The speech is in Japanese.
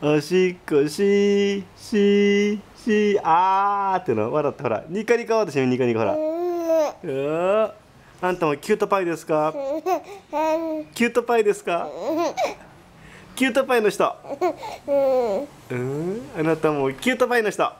おしっこしーしーしーあーっての笑ってほらニカニカ私ニカニカほらあんたもキュートパイですかキュートパイですかキュートパイの人うんあなたもキュートパイの人